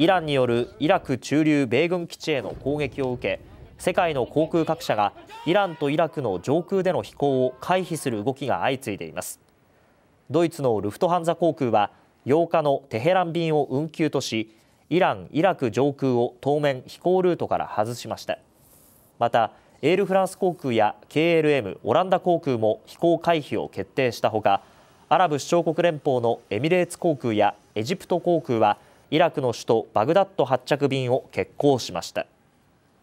イランによるイラク駐留米軍基地への攻撃を受け世界の航空各社がイランとイラクの上空での飛行を回避する動きが相次いでいますドイツのルフトハンザ航空は8日のテヘラン便を運休としイラン・イラク上空を当面飛行ルートから外しましたまたエールフランス航空や KLM オランダ航空も飛行回避を決定したほかアラブ首長国連邦のエミレーツ航空やエジプト航空はイラクの首都バグダッド発着便を欠航しました。